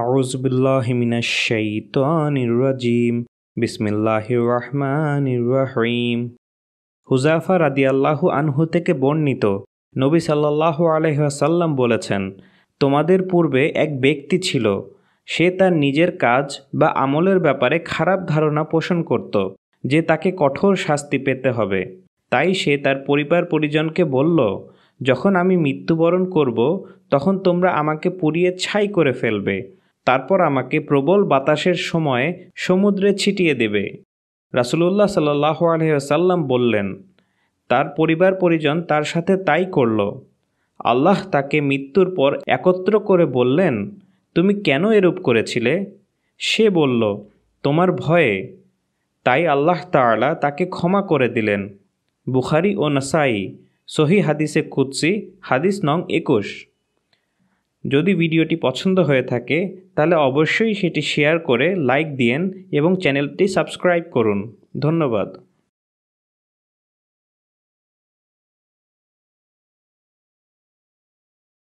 আউজবুল্লাহিমিনাশাইতানিরাজিম বিসমিল্লাহ রহমান রাহিম হুজাফা রাদিয়াল্লাহু আনহু থেকে বর্ণিত নবী সাল্লাহ আলহাসাল্লাম বলেছেন তোমাদের পূর্বে এক ব্যক্তি ছিল সে তার নিজের কাজ বা আমলের ব্যাপারে খারাপ ধারণা পোষণ করত যে তাকে কঠোর শাস্তি পেতে হবে তাই সে তার পরিবার পরিজনকে বলল যখন আমি মৃত্যুবরণ করব তখন তোমরা আমাকে পুড়িয়ে ছাই করে ফেলবে তারপর আমাকে প্রবল বাতাসের সময়ে সমুদ্রে ছিটিয়ে দেবে রাসুলুল্লাহ সাল্লাহ আলহিহাসাল্লাম বললেন তার পরিবার পরিজন তার সাথে তাই করল আল্লাহ তাকে মৃত্যুর পর একত্র করে বললেন তুমি কেন এরূপ করেছিলে সে বলল তোমার ভয়ে তাই আল্লাহ তাআলা তাকে ক্ষমা করে দিলেন বুখারি ও নাসাই সহি হাদিসে কুৎসি হাদিস নং একুশ যদি ভিডিওটি পছন্দ হয়ে থাকে তাহলে অবশ্যই সেটি শেয়ার করে লাইক দিয়েন এবং চ্যানেলটি সাবস্ক্রাইব করুন ধন্যবাদ